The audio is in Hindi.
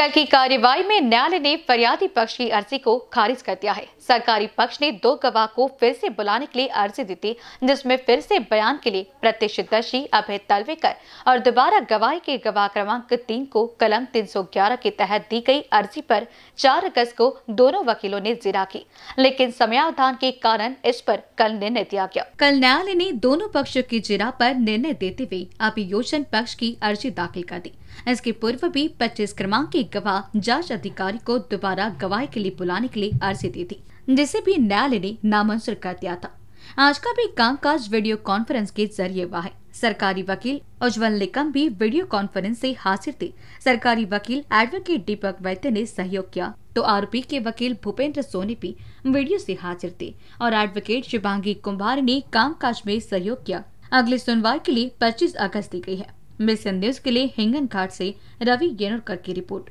कल की कार्यवाही में न्यायालय ने फरियादी पक्ष की अर्जी को खारिज कर दिया है सरकारी पक्ष ने दो गवाह को फिर से बुलाने के लिए अर्जी दी थी जिसमें फिर से बयान के लिए प्रत्यक्षदर्शी अभय तलवेकर और दोबारा गवाही के गवाह क्रमांक तीन को कलम 311 के तहत दी गई अर्जी पर 4 अगस्त को दोनों वकीलों ने जिरा की लेकिन समयावधान के कारण इस पर कल निर्णय दिया गया कल न्यायालय ने दोनों पक्षों की जिरा पर निर्णय देते हुए अभियोजन पक्ष की अर्जी दाखिल कर दी इसके पूर्व भी पच्चीस क्रमांक की गवाह जांच अधिकारी को दोबारा गवाही के लिए बुलाने के लिए अर्जी दी थी जिसे भी न्यायालय ने नामंजूर कर दिया था आज का भी कामकाज वीडियो कॉन्फ्रेंस के जरिए हुआ है सरकारी वकील उज्जवल निकम भी वीडियो कॉन्फ्रेंस से हाजिर थे सरकारी वकील एडवोकेट दीपक वैद्य ने सहयोग किया तो आरोपी के वकील भूपेंद्र सोनी भी वीडियो से हाजिर थे और एडवोकेट शिवांगी कुम्भार ने कामकाज में सहयोग किया अगली सुनवाई के लिए 25 अगस्त दी गई है मिशन न्यूज के लिए हिंगन घाट से रवि येनोरकर की रिपोर्ट